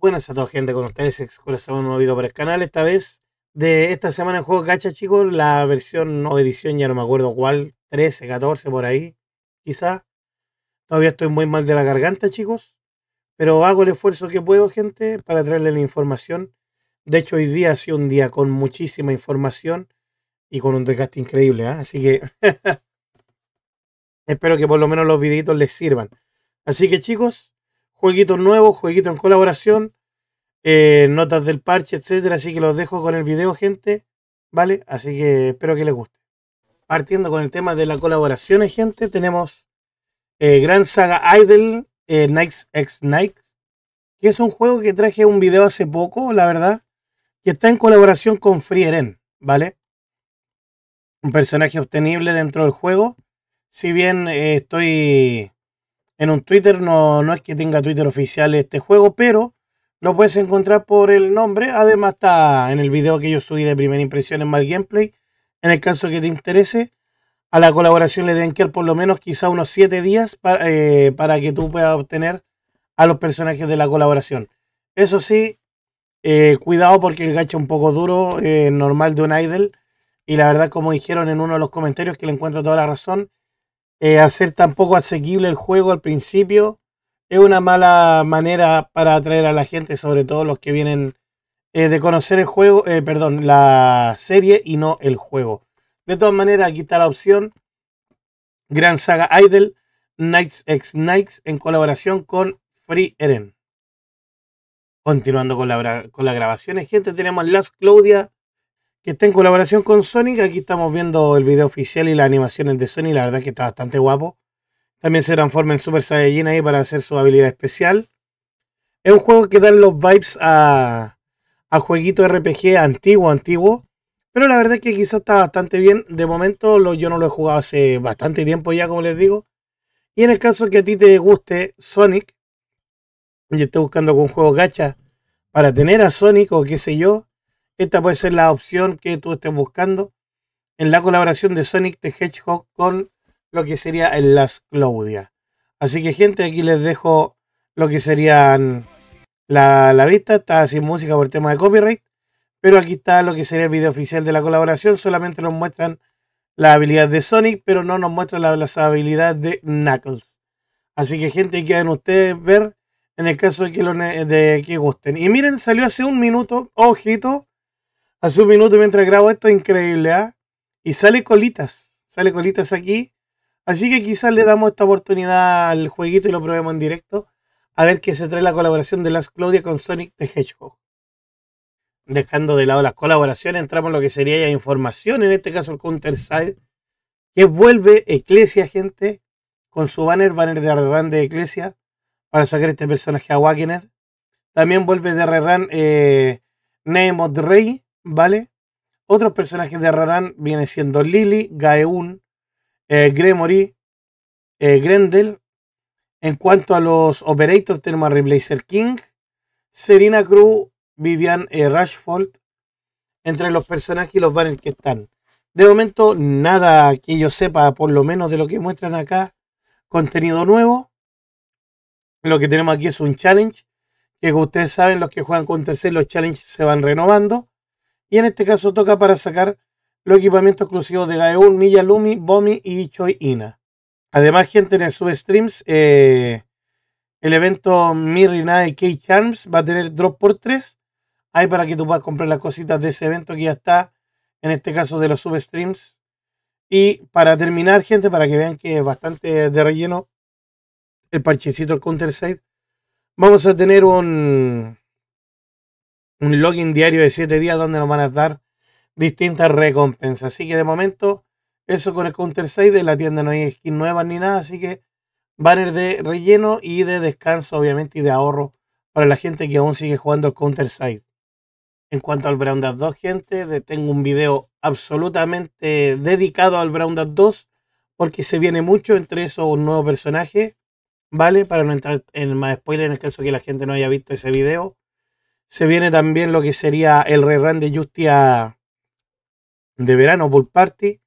Buenas a la gente, con ustedes. Corazón un nuevo video para el canal. Esta vez, de esta semana en juego gacha, chicos, la versión o edición, ya no me acuerdo cuál, 13, 14, por ahí, quizá. Todavía estoy muy mal de la garganta, chicos. Pero hago el esfuerzo que puedo, gente, para traerles la información. De hecho, hoy día ha sido un día con muchísima información y con un desgaste increíble, ¿ah? así que espero que por lo menos los videitos les sirvan. Así que chicos, jueguitos nuevos, jueguitos en colaboración, eh, notas del parche, etcétera. Así que los dejo con el video, gente. ¿Vale? Así que espero que les guste. Partiendo con el tema de las colaboraciones, gente, tenemos eh, Gran Saga Idol, eh, X Nights. que es un juego que traje un video hace poco, la verdad, que está en colaboración con Frieren, ¿vale? Un personaje obtenible dentro del juego. Si bien eh, estoy en un Twitter. No, no es que tenga Twitter oficial este juego, pero lo puedes encontrar por el nombre. Además está en el video que yo subí de primera impresión en Mal Gameplay. En el caso que te interese, a la colaboración le den que por lo menos quizá unos 7 días eh, para, que tú puedas obtener a los personajes de la colaboración. Eso sí, eh, cuidado porque el gacha un poco duro, eh, normal de un idol. Y la verdad, como dijeron en uno de los comentarios, que le encuentro toda la razón, eh, hacer tan poco asequible el juego al principio es una mala manera para atraer a la gente, sobre todo los que vienen eh, de conocer el juego, eh, perdón, la serie y no el juego. De todas maneras, aquí está la opción Gran Saga Idol Knights X Knights en colaboración con Free Eren. Continuando con la, con gente, tenemos Las Claudia que está en colaboración con Sonic. Aquí estamos viendo el video oficial y las animaciones de Sonic. La verdad que está bastante guapo. También se transforma en Super Saiyajin ahí para hacer su habilidad especial. Es un juego que da los vibes a, a jueguito RPG antiguo, antiguo. Pero la verdad que quizás está bastante bien. De momento lo, yo no lo he jugado hace bastante tiempo ya, como les digo. Y en el caso que a ti te guste Sonic y estés buscando algún juego gacha para tener a Sonic o qué sé yo, esta puede ser la opción que tú estés buscando en la colaboración de Sonic the Hedgehog con lo que sería el Las Claudia. Así que gente, aquí les dejo lo que serían la, vista. Está sin música por tema de copyright. Pero aquí está lo que sería el video oficial de la colaboración. Solamente nos muestran la habilidad de Sonic, pero no nos muestran la, habilidades habilidad de Knuckles. Así que gente, quieren ustedes ver en el caso de que, lo, de que gusten. Y miren, salió hace un minuto, ojito, hace un minuto mientras grabo esto, increíble, ¿ah? Y sale colitas, sale colitas aquí. Así que quizás le damos esta oportunidad al jueguito y lo probemos en directo. A ver qué se trae la colaboración de Las Claudia con Sonic the Hedgehog. Dejando de lado las colaboraciones, entramos en lo que sería ya información, en este caso el Counter-Side, que vuelve Ecclesia gente, con su banner, banner de Arran de Ecclesia para sacar este personaje a Wakened. También vuelve de Rerun eh, Name Rey, ¿vale? Otros personajes de Raran vienen siendo Lily, Gaeun, eh, Gremory, eh, Grendel. En cuanto a los operators, tenemos a Replacer King, Serena Cruz, Vivian eh, Rashford. Entre los personajes y los banners que están. De momento, nada que yo sepa, por lo menos de lo que muestran acá, contenido nuevo. Lo que tenemos aquí es un challenge, que ustedes saben, los que juegan con Tercer los challenges se van renovando. Y en este caso toca para sacar los equipamientos exclusivos de Gaeun, Lumi, Bomi y Choi Ina. Además, gente en el substreams, eh, el evento Mirinae k Charms va a tener drop por 3. Ahí para que tú puedas comprar las cositas de ese evento que ya está, en este caso de los substreams. Y para terminar, gente, para que vean que es bastante de relleno el parchecito el Counter Side, vamos a tener un un login diario de 7 días donde nos van a dar distintas recompensas. Así que de momento, eso con el Counter side de la tienda no hay skin nuevas ni nada, así que banner de relleno y de descanso, obviamente, y de ahorro para la gente que aún sigue jugando el Counter side En cuanto al Brown 2, gente, tengo un video absolutamente dedicado al Brown 2 porque se viene mucho entre eso un nuevo personaje, ¿vale? Para no entrar en más spoilers, en el caso que la gente no haya visto ese video se viene también lo que sería el rerun de Justia de verano, Pool Party,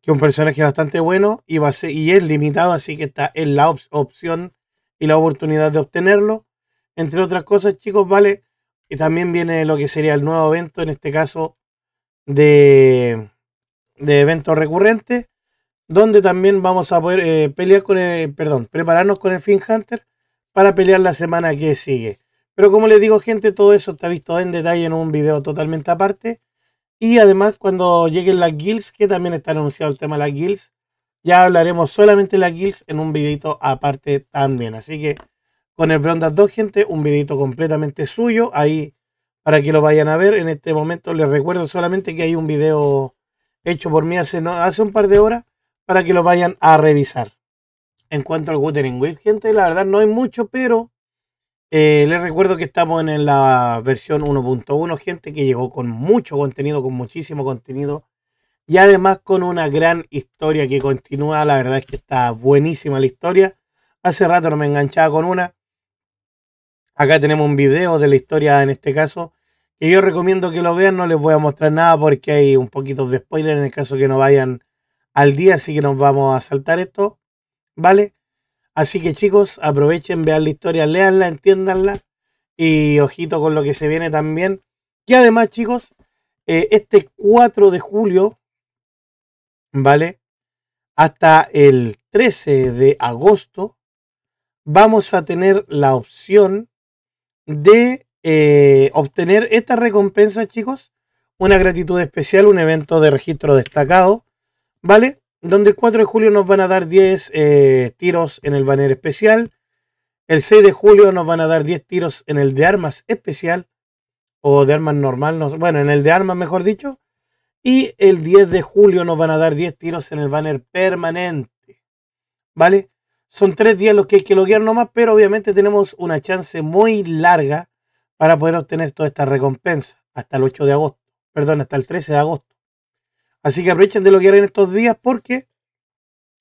que es un personaje bastante bueno y, es limitado, así que está en la opción y la oportunidad de obtenerlo. Entre otras cosas, chicos, vale. Y también viene lo que sería el nuevo evento, en este caso de, de eventos recurrentes, donde también vamos a poder eh, pelear con el, perdón, prepararnos con el Fin Hunter para pelear la semana que sigue. Pero como les digo, gente, todo eso está visto en detalle en un video totalmente aparte. Y además, cuando lleguen las guilds, que también está anunciado el tema de las guilds, ya hablaremos solamente de las guilds en un videito aparte también. Así que con el Brondas 2, gente, un videito completamente suyo. Ahí para que lo vayan a ver. En este momento les recuerdo solamente que hay un video hecho por mí hace, hace un par de horas para que lo vayan a revisar. En cuanto al Wuthering Wheel, gente, la verdad no hay mucho, pero eh, les recuerdo que estamos en la versión 1.1, gente que llegó con mucho contenido, con muchísimo contenido y además con una gran historia que continúa. La verdad es que está buenísima la historia. Hace rato no me enganchaba con una. Acá tenemos un video de la historia en este caso que yo recomiendo que lo vean. No les voy a mostrar nada porque hay un poquito de spoiler en el caso que no vayan al día, así que nos vamos a saltar esto. ¿Vale? Así que chicos, aprovechen, vean la historia, leanla, entiéndanla. Y ojito con lo que se viene también. Y además, chicos, eh, este 4 de julio, ¿vale? Hasta el 13 de agosto, vamos a tener la opción de eh, obtener esta recompensa, chicos. Una gratitud especial, un evento de registro destacado, ¿vale? donde el 4 de julio nos van a dar 10 eh, tiros en el banner especial. El 6 de julio nos van a dar 10 tiros en el de armas especial o de armas normal, bueno, en el de armas mejor dicho. Y el 10 de julio nos van a dar 10 tiros en el banner permanente. ¿Vale? Son tres días los que hay que loguear nomás, pero obviamente tenemos una chance muy larga para poder obtener toda esta recompensa hasta el 8 de agosto. Perdón, hasta el 13 de agosto. Así que aprovechen de lo que en estos días porque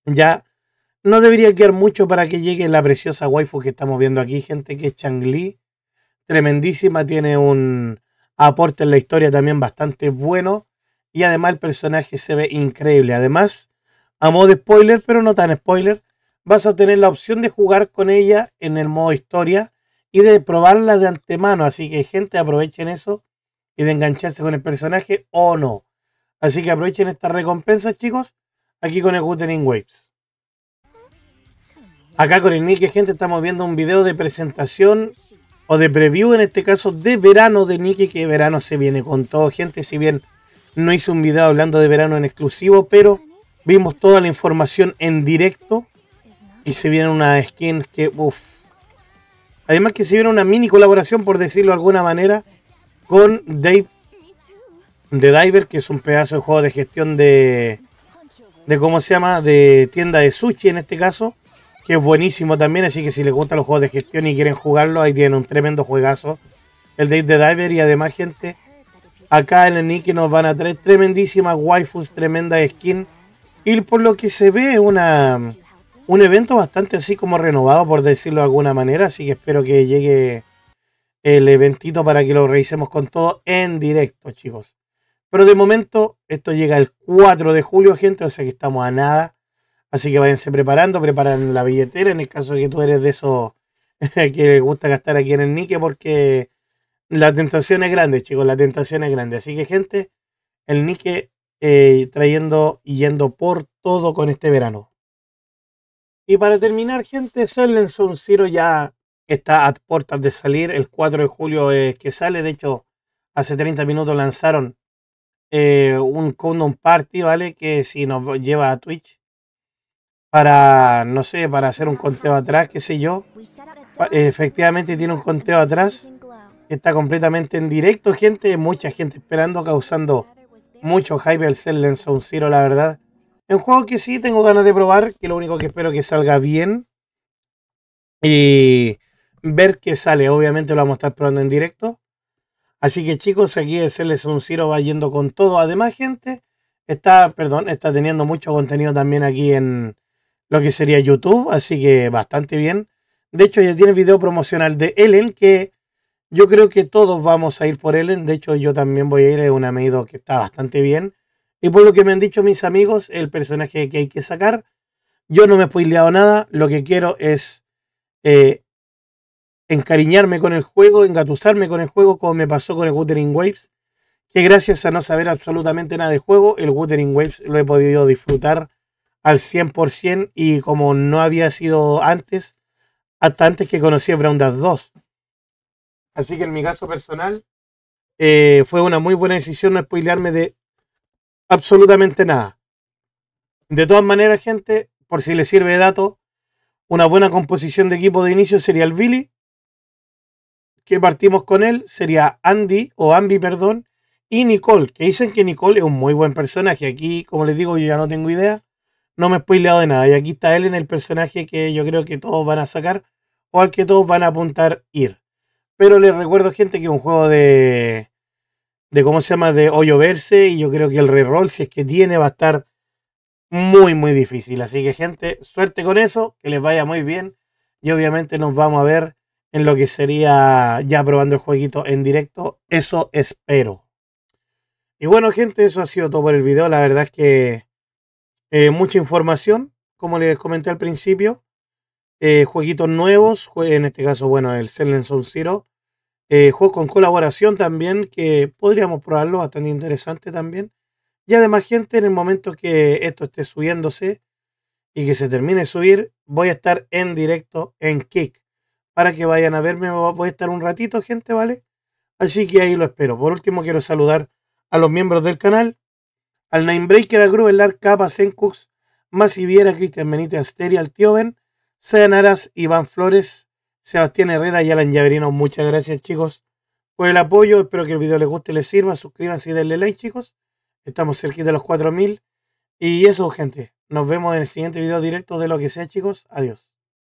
ya no debería quedar mucho para que llegue la preciosa waifu que estamos viendo aquí, gente que es Changli. Tremendísima, tiene un aporte en la historia también bastante bueno. Y además el personaje se ve increíble. Además, a modo de spoiler, pero no tan spoiler, vas a tener la opción de jugar con ella en el modo historia y de probarla de antemano. Así que gente, aprovechen eso y de engancharse con el personaje o no. Así que aprovechen estas recompensas, chicos, aquí con el In Waves. Acá con el Nike, gente, estamos viendo un video de presentación o de preview, en este caso de verano de Nicky, que verano se viene con todo, gente. Si bien no hice un video hablando de verano en exclusivo, pero vimos toda la información en directo y se viene una skin que, uff. Además que se viene una mini colaboración, por decirlo de alguna manera, con Dave The Diver, que es un pedazo de juego de gestión de, de cómo se llama, de tienda de sushi en este caso, que es buenísimo también, así que si les gustan los juegos de gestión y quieren jugarlo, ahí tienen un tremendo juegazo, el Dave the Diver, y además gente, acá en el Nick nos van a traer tremendísimas waifus, tremenda skin, y por lo que se ve una, un evento bastante así como renovado, por decirlo de alguna manera, así que espero que llegue el eventito para que lo revisemos con todo en directo, chicos. Pero de momento, esto llega el 4 de julio, gente, o sea que estamos a nada. Así que váyanse preparando, preparan la billetera en el caso de que tú eres de esos que les gusta gastar aquí en el Nike, porque la tentación es grande, chicos, la tentación es grande. Así que, gente, el Nike eh, trayendo y yendo por todo con este verano. Y para terminar, gente, Sellenson Ciro ya está a puertas de salir. El 4 de julio es que sale. De hecho, hace 30 minutos lanzaron eh, un condom party, ¿vale? Que si nos lleva a Twitch para, no sé, para hacer un conteo atrás, qué sé yo. Efectivamente tiene un conteo atrás que está completamente en directo, gente. Mucha gente esperando, causando mucho hype al Lens Zone Zero, la verdad. Es un juego que sí tengo ganas de probar, que lo único que espero que salga bien. Y ver qué sale. Obviamente lo vamos a estar probando en directo. Así que chicos, aquí es un Ciro va yendo con todo. Además, gente, está, perdón, está teniendo mucho contenido también aquí en lo que sería YouTube, así que bastante bien. De hecho, ya tiene video promocional de Ellen, que yo creo que todos vamos a ir por Ellen. De hecho, yo también voy a ir, es un amigo que está bastante bien. Y por lo que me han dicho mis amigos, el personaje que hay que sacar, yo no me he spoileado nada, lo que quiero es eh, encariñarme con el juego, engatusarme con el juego, como me pasó con el Wuthering Waves, que gracias a no saber absolutamente nada de juego, el Wuthering Waves lo he podido disfrutar al 100% y como no había sido antes, hasta antes que conocí a Dash 2. Así que en mi caso personal, eh, fue una muy buena decisión no spoilearme de absolutamente nada. De todas maneras, gente, por si les sirve de dato, una buena composición de equipo de inicio sería el Billy, que partimos con él sería Andy o Ambi, perdón, y Nicole, que dicen que Nicole es un muy buen personaje. Aquí, como les digo, yo ya no tengo idea, no me he spoileado de nada. Y aquí está él en el personaje que yo creo que todos van a sacar o al que todos van a apuntar ir. Pero les recuerdo, gente, que es un juego de, de cómo se llama, de hoyo verse, y yo creo que el reroll, si es que tiene, va a estar muy, muy difícil. Así que, gente, suerte con eso, que les vaya muy bien. Y obviamente nos vamos a ver en lo que sería ya probando el jueguito en directo. Eso espero. Y bueno, gente, eso ha sido todo por el video. La verdad es que eh, mucha información, como les comenté al principio. Eh, jueguitos nuevos, en este caso, bueno, el Silent Zone Zero. Juego eh, juegos con colaboración también, que podríamos probarlo, bastante interesante también. Y además, gente, en el momento que esto esté subiéndose y que se termine de subir, voy a estar en directo en Kick para que vayan a verme. Voy a estar un ratito, gente, ¿vale? Así que ahí lo espero. Por último, quiero saludar a los miembros del canal, al Ninebreaker, a Grubelar, Capa, Sencux, Viera, Cristian Benítez, Asteria, al Tío Iván Flores, Sebastián Herrera y Alan Llaverino. Muchas gracias, chicos, por el apoyo. Espero que el video les guste, les sirva. Suscríbanse y denle like, chicos. Estamos cerquita de los 4000. Y eso, gente. Nos vemos en el siguiente video directo de lo que sea, chicos. Adiós.